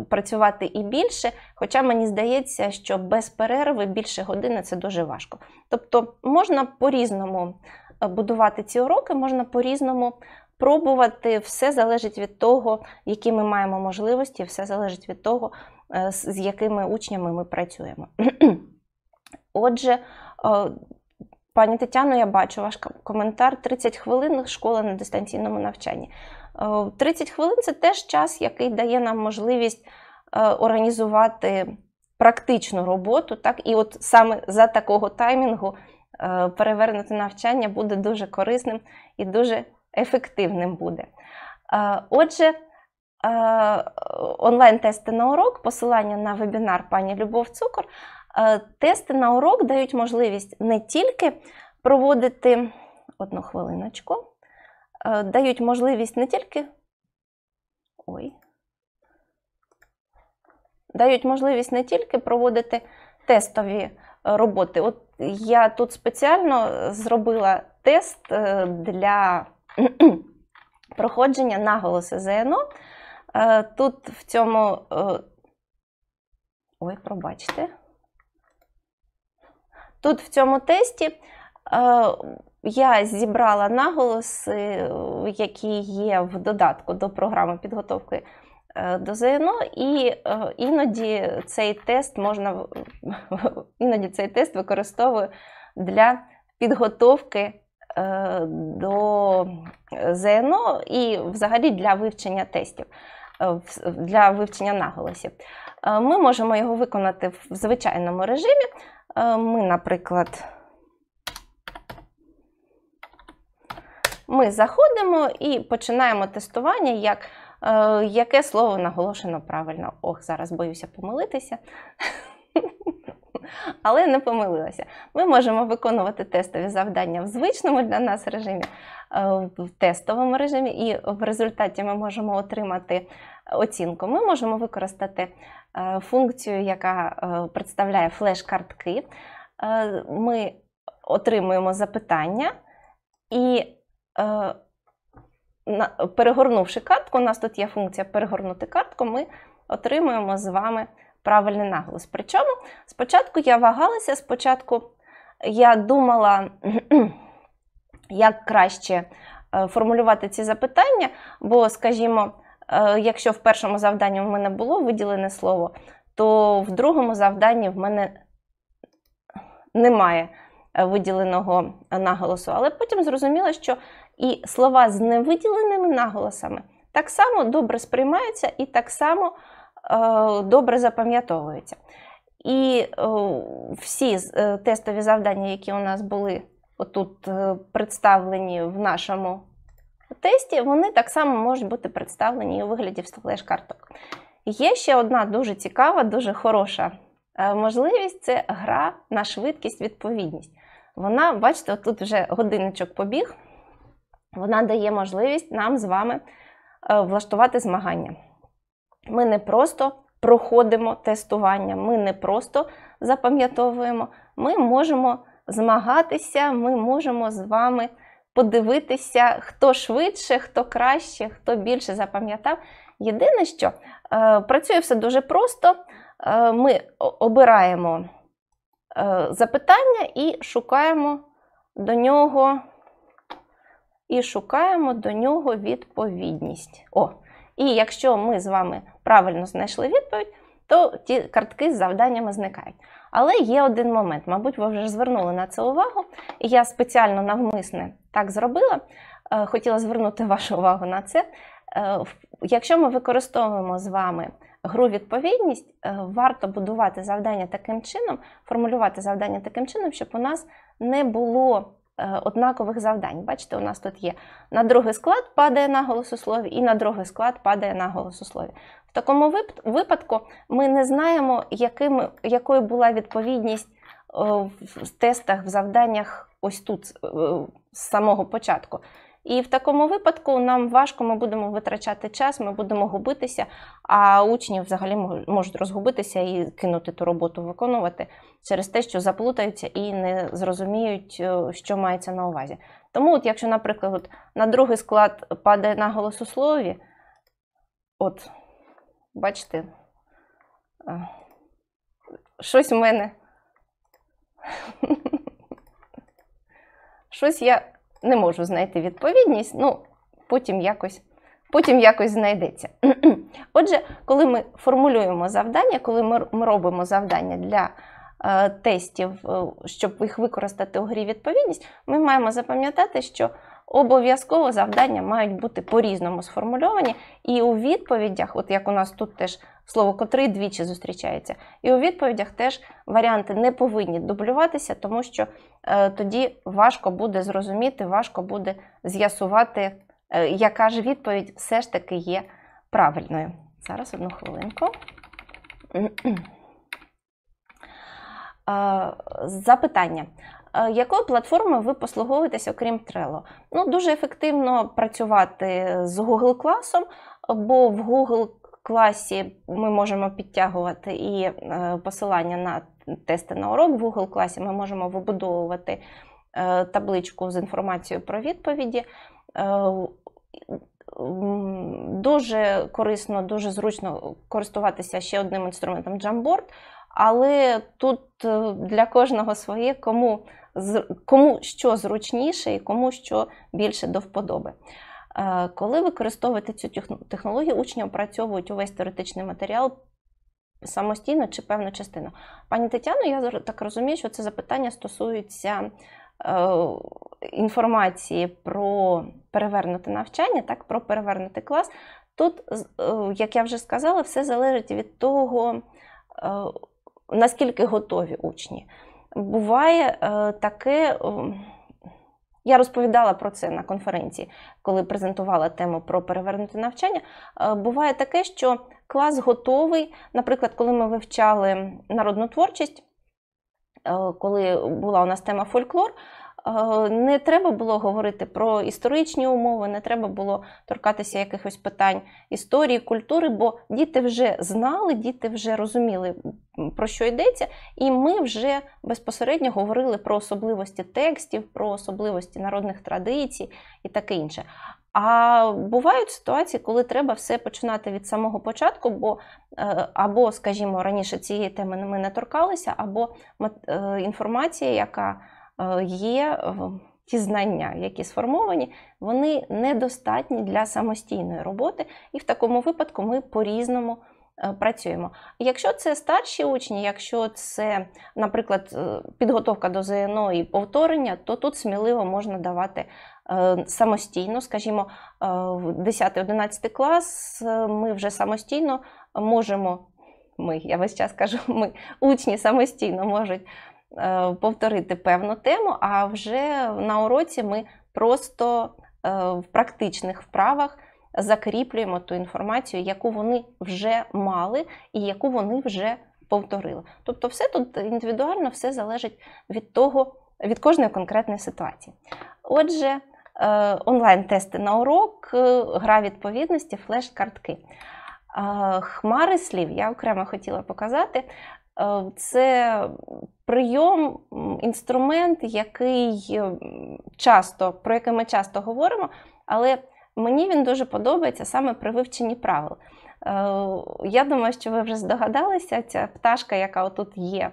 е, працювати і більше, хоча мені здається, що без перерви більше години це дуже важко. Тобто можна по-різному е, будувати ці уроки, можна по-різному пробувати, все залежить від того, які ми маємо можливості, все залежить від того, з якими учнями ми працюємо. <clears throat> Отже, Пані Тетяно, я бачу ваш коментар. 30 хвилин школа на дистанційному навчанні. 30 е, хвилин це теж час, який дає нам можливість е, організувати практичну роботу. Так? І от саме за такого таймінгу е, перевернути навчання буде дуже корисним і дуже ефективним буде. Отже, онлайн-тести на урок, посилання на вебінар пані Любов Цукор. Е, тести на урок дають можливість не тільки проводити одну хвилиночку, е, дають можливість не тільки. Ой. Дають можливість не тільки проводити тестові е, роботи. От я тут спеціально зробила тест для <clears throat> проходження наголоси ЗНО. Тут в цьому. Ой, пробачте. Тут в цьому тесті е, я зібрала наголоси, які є в додатку до програми підготовки е, до ЗНО, і е, іноді цей тест можна <laughs> іноді цей тест використовую для підготовки до ЗНО і взагалі для вивчення тестів. Для вивчення наголосів. Ми можемо його виконати в звичайному режимі, Е, ми, наприклад, ми заходимо і починаємо тестування, як, е, яке слово наголошено правильно. Ох, зараз боюся помилитися. <laughs> Але не помилилася. Ми можемо виконувати тестові завдання в звичному для нас режимі, е, в тестовому режимі, і в результаті ми можемо отримати оцінку. Ми можемо використати Е, функцію, яка е, представляє флеш-картки. Е, ми отримуємо запитання і, перегорнувши картку, у нас тут є функція перегорнути картку, ми отримуємо з вами правильний наголос. Причому спочатку я вагалася, спочатку я думала, <clears throat> як краще формулювати ці запитання, бо, скажімо, Е, якщо в першому завданні в мене було виділене слово, то в другому завданні в мене немає е, виділеного наголосу. Але потім зрозуміла, що і слова з невиділеними наголосами так само добре сприймаються і так само е, добре запам'ятовуються. І всі тестові завдання, які у нас були тут представлені в нашому тесті вони так само можуть бути представлені у вигляді флеш-карток. Є ще одна дуже цікава, дуже хороша е, можливість це гра на швидкість, відповідність. Вона, бачите, тут вже годиночок побіг, вона дає можливість нам з вами е, влаштувати змагання. Ми не просто проходимо тестування, ми не просто запам'ятовуємо, ми можемо змагатися, ми можемо з вами подивитися, хто швидше, хто краще, хто більше запам'ятав. Єдине, що е, працює все дуже просто. Е, Ми обираємо е, запитання і шукаємо до нього і шукаємо до нього відповідність. О, І якщо ми з вами правильно знайшли відповідь, то ті картки з завданнями зникають. Але є один момент, мабуть, ви вже звернули на це увагу, і я спеціально навмисне так зробила. Е, хотіла звернути вашу увагу на це. Е, якщо ми використовуємо з вами гру відповідність, е, варто будувати завдання таким чином, формулювати завдання таким чином, щоб у нас не було однакових завдань. Бачите, у нас тут є на другий склад падає на у слові і на другий склад падає на у слові. В такому випадку ми не знаємо, яким, якою була відповідність е, в тестах, в завданнях ось тут е, з самого початку. І в такому випадку нам важко, ми будемо витрачати час, ми будемо губитися, а учні взагалі можуть розгубитися і кинути ту роботу виконувати через те, що заплутаються і не зрозуміють, е, що мається на увазі. Тому, от якщо, наприклад, на другий склад падає на голосослові, от Бачите, е, щось у мене. Щось я не можу знайти відповідність, ну, потім якось потім якось знайдеться. Отже, коли ми формулюємо завдання, коли ми робимо завдання для е, тестів, е, щоб їх використати у грі відповідність, ми маємо запам'ятати, що обов'язково завдання мають бути по-різному сформульовані, і у відповідях, от як у нас тут теж слово котрий двічі зустрічається, і у відповідях теж варіанти не повинні дублюватися, тому що е, тоді важко буде зрозуміти, важко буде з'ясувати, е, яка ж відповідь все ж таки є правильною. Зараз одну хвилинку. Е, запитання. Е, якою платформою ви послуговуєтеся, окрім Trello? Ну, Дуже ефективно працювати з Google класом, бо в Google класі ми можемо підтягувати і е, посилання на тести на урок. В Google класі ми можемо вибудовувати е, табличку з інформацією про відповіді. Дуже корисно, дуже зручно користуватися ще одним інструментом Jamboard, але тут для кожного своє кому кому що зручніше і кому що більше до вподоби. Е, коли використовувати цю технологію, учні опрацьовують увесь теоретичний матеріал самостійно чи певну частину. Пані Тетяно, я так розумію, що це запитання стосується е, інформації про перевернуте навчання, так, про перевернутий клас. Тут, е, як я вже сказала, все залежить від того, наскільки готові учні буває е, таке. Е, я розповідала про це на конференції, коли презентувала тему про перевернуте навчання. Е, буває таке, що клас готовий. Наприклад, коли ми вивчали народну творчість, коли була у нас тема фольклор, Е, не треба було говорити про історичні умови, не треба було торкатися якихось питань історії, культури, бо діти вже знали, діти вже розуміли, про що йдеться, і ми вже безпосередньо говорили про особливості текстів, про особливості народних традицій і таке інше. А бувають ситуації, коли треба все починати від самого початку, бо е, або, скажімо, раніше цієї теми ми не торкалися, або е, інформація, яка Е, є е, ті знання, які сформовані, вони недостатні для самостійної роботи, і в такому випадку ми по-різному е, працюємо. Якщо це старші учні, якщо це, наприклад, підготовка до ЗНО і повторення, то тут сміливо можна давати самостійно, скажімо, в 10-11 клас ми вже самостійно можемо. Ми, я весь час кажу, ми учні самостійно можуть Е, повторити певну тему, а вже на уроці ми просто е, в практичних вправах закріплюємо ту інформацію, яку вони вже мали і яку вони вже повторили. Тобто, все тут індивідуально все залежить від того, від кожної конкретної ситуації. Отже, е, онлайн-тести на урок, гра відповідності, флеш-картки. Хмари слів я окремо хотіла показати. Е, це прийом, інструмент, який е, часто, про який ми часто говоримо, але мені він дуже подобається саме при вивченні правил. Е, я думаю, що ви вже здогадалися, ця пташка, яка отут є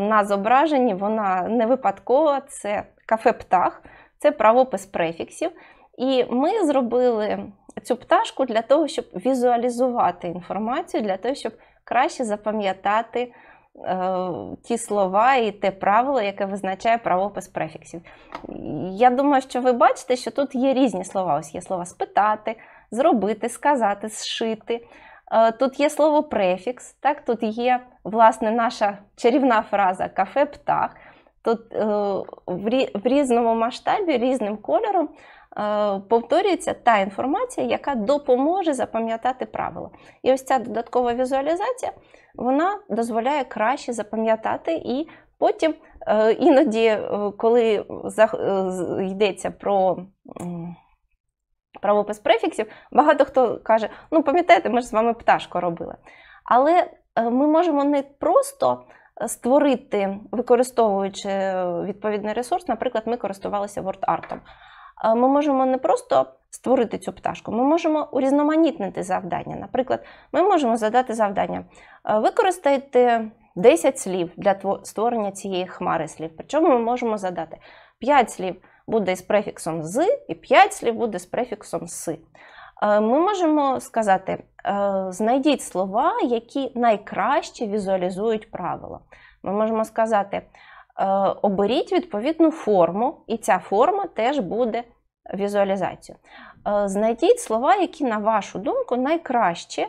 на зображенні, вона не випадкова, це кафе птах, це правопис префіксів. І ми зробили цю пташку для того, щоб візуалізувати інформацію, для того, щоб краще запам'ятати е, ті слова і те правило, яке визначає правопис префіксів. Я думаю, що ви бачите, що тут є різні слова. Ось є слова спитати, зробити, сказати, зшити. Е, тут є слово префікс, так, тут є, власне, наша чарівна фраза кафе птах. Тут е, в різному масштабі, різним кольором Е, повторюється та інформація, яка допоможе запам'ятати правила. І ось ця додаткова візуалізація вона дозволяє краще запам'ятати і потім е, іноді, е, коли йдеться про правопис префіксів, багато хто каже: ну, пам'ятаєте, ми ж з вами пташку робили. Але ми можемо не просто. Створити, використовуючи відповідний ресурс, наприклад, ми користувалися WordArt. Е, ми можемо не просто створити цю пташку, ми можемо урізноманітнити завдання. Наприклад, ми можемо задати завдання е, використайте 10 слів для створення цієї хмари слів. Причому ми можемо задати 5 слів буде з префіксом з, і 5 слів буде з префіксом «си». Е, ми можемо сказати: знайдіть слова, які найкраще візуалізують правила. Ми можемо сказати, Е, оберіть відповідну форму, і ця форма теж буде візуалізацію. Е, знайдіть слова, які, на вашу думку, найкраще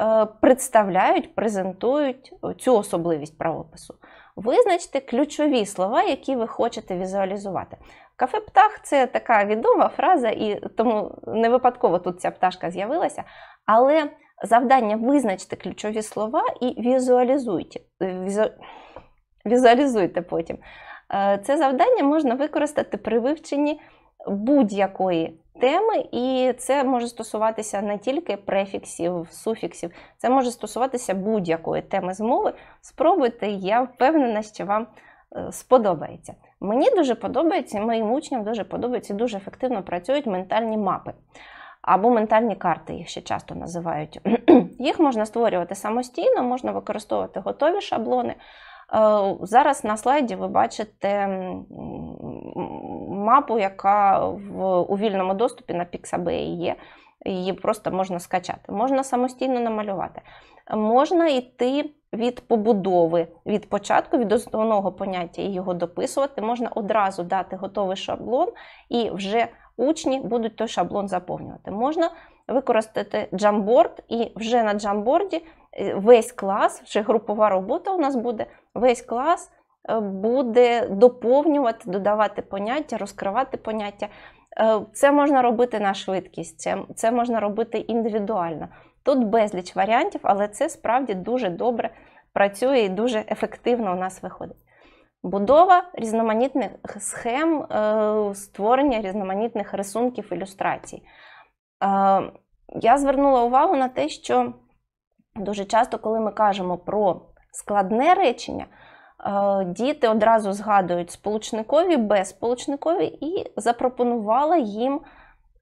е, представляють, презентують цю особливість правопису. Визначте ключові слова, які ви хочете візуалізувати. Кафе птах це така відома фраза, і тому не випадково тут ця пташка з'явилася. Але завдання визначте ключові слова і візуалізуйте. Візуалізуйте потім. Е, це завдання можна використати при вивченні будь-якої теми, і це може стосуватися не тільки префіксів, суфіксів, це може стосуватися будь-якої теми змови. Спробуйте, я впевнена, що вам е, сподобається. Мені дуже подобається, моїм учням дуже подобається, дуже ефективно працюють ментальні мапи. Або ментальні карти, їх ще часто називають. <clears throat> їх можна створювати самостійно, можна використовувати готові шаблони, Е, зараз на слайді ви бачите мапу, яка в, у вільному доступі на Pixabay є. Її просто можна скачати, можна самостійно намалювати. Можна йти від побудови, від початку, від основного поняття і його дописувати, можна одразу дати готовий шаблон, і вже учні будуть той шаблон заповнювати. Можна використати джамборд, і вже на джамборді е, весь клас, чи групова робота у нас буде весь клас е, буде доповнювати, додавати поняття, розкривати поняття. Е, це можна робити на швидкість, це, це можна робити індивідуально. Тут безліч варіантів, але це справді дуже добре працює і дуже ефективно у нас виходить. Будова різноманітних схем, е, створення різноманітних рисунків ілюстрацій. Я звернула увагу на те, що дуже часто, коли ми кажемо про складне речення, е, діти одразу згадують сполучникові, безсполучникові і запропонувала їм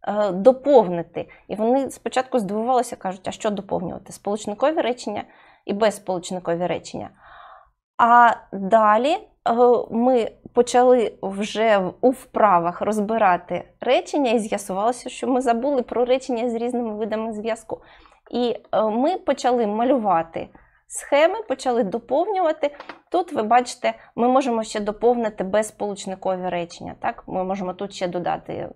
е, доповнити. І вони спочатку здивувалися, кажуть, а що доповнювати? Сполучникові речення і безполучникові речення. А далі е, ми почали вже у вправах розбирати речення, і з'ясувалося, що ми забули про речення з різними видами зв'язку. І ми почали малювати схеми, почали доповнювати. Тут, ви бачите, ми можемо ще доповнити безполучникові речення. Так? Ми можемо тут ще додати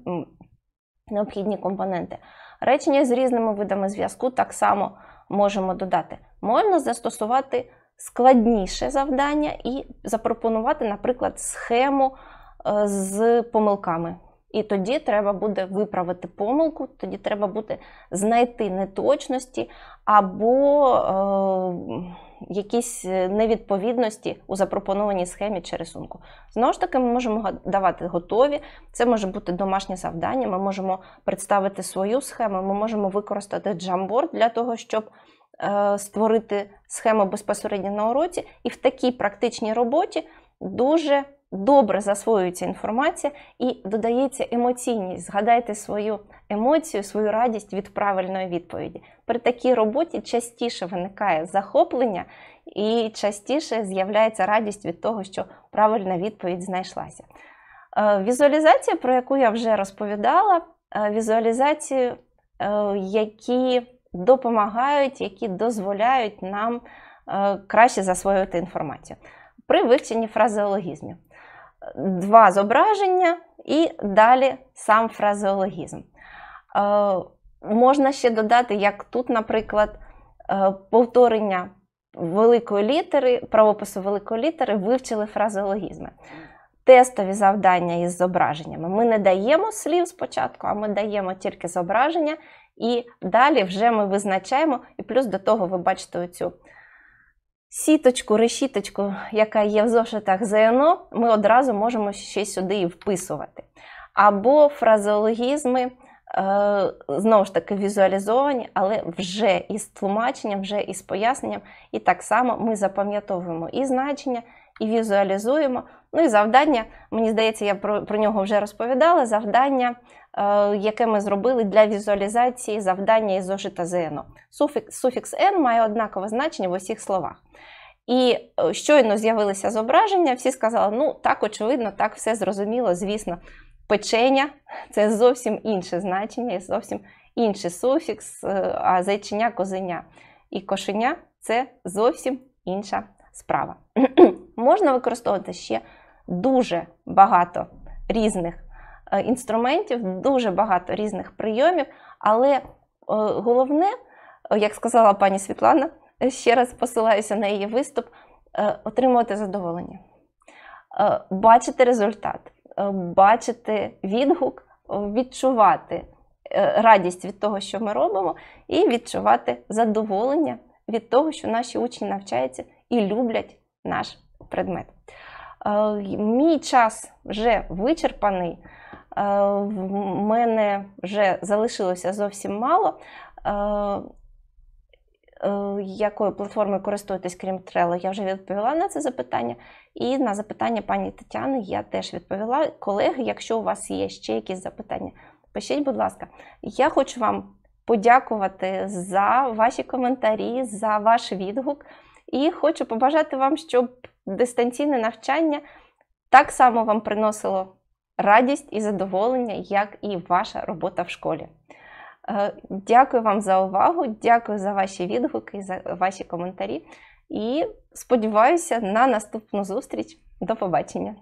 необхідні компоненти. Речення з різними видами зв'язку так само можемо додати. Можна застосувати складніше завдання і запропонувати, наприклад, схему е, з помилками. І тоді треба буде виправити помилку, тоді треба буде знайти неточності або е, якісь невідповідності у запропонованій схемі чи рисунку. Знову ж таки, ми можемо давати готові, це може бути домашнє завдання, ми можемо представити свою схему, ми можемо використати джамборд для того, щоб е, створити схему безпосередньо на уроці, і в такій практичній роботі дуже добре засвоюється інформація і додається емоційність. Згадайте свою емоцію, свою радість від правильної відповіді. При такій роботі частіше виникає захоплення і частіше з'являється радість від того, що правильна відповідь знайшлася. Е, візуалізація, про яку я вже розповідала, е, візуалізацію, е, які допомагають, які дозволяють нам краще засвоювати інформацію. При вивченні фразеологізмів два зображення і далі сам фразеологізм. Е, можна ще додати, як тут, наприклад, е, повторення великої літери, правопису великої літери вивчили фразеологізми. Тестові завдання із зображеннями. Ми не даємо слів спочатку, а ми даємо тільки зображення, і далі вже ми визначаємо, і плюс до того ви бачите цю сіточку, решіточку, яка є в зошитах ЗНО, ми одразу можемо ще сюди і вписувати. Або фразеологізми, е, знову ж таки, візуалізовані, але вже із тлумаченням, вже із поясненням. І так само ми запам'ятовуємо і значення, і візуалізуємо. Ну і завдання, мені здається, я про, про нього вже розповідала. Завдання Е, яке ми зробили для візуалізації завдання із зошита ЗНО. Суфікс, N має однакове значення в усіх словах. І е, щойно з'явилися зображення, всі сказали, ну так, очевидно, так все зрозуміло, звісно, печеня це зовсім інше значення, і зовсім інший суфікс, е, а зайчиня, козеня і кошеня це зовсім інша справа. <clears throat> Можна використовувати ще дуже багато різних Е, інструментів, дуже багато різних прийомів. Але е, головне, е, як сказала пані Світлана, ще раз посилаюся на її виступ, отримувати задоволення, бачити результат, бачити відгук, відчувати радість від того, що ми робимо, і відчувати задоволення від того, що наші учні навчаються і люблять наш предмет. Мій час вже вичерпаний. Е, в мене вже залишилося зовсім мало. Е, е, якою платформою користуєтесь, крім Trello? Я вже відповіла на це запитання. І на запитання пані Тетяни я теж відповіла. Колеги, якщо у вас є ще якісь запитання, пишіть, будь ласка, я хочу вам подякувати за ваші коментарі, за ваш відгук. І хочу побажати вам, щоб дистанційне навчання так само вам приносило радість і задоволення, як і ваша робота в школі. Е, дякую вам за увагу, дякую за ваші відгуки, за ваші коментарі. І сподіваюся на наступну зустріч. До побачення!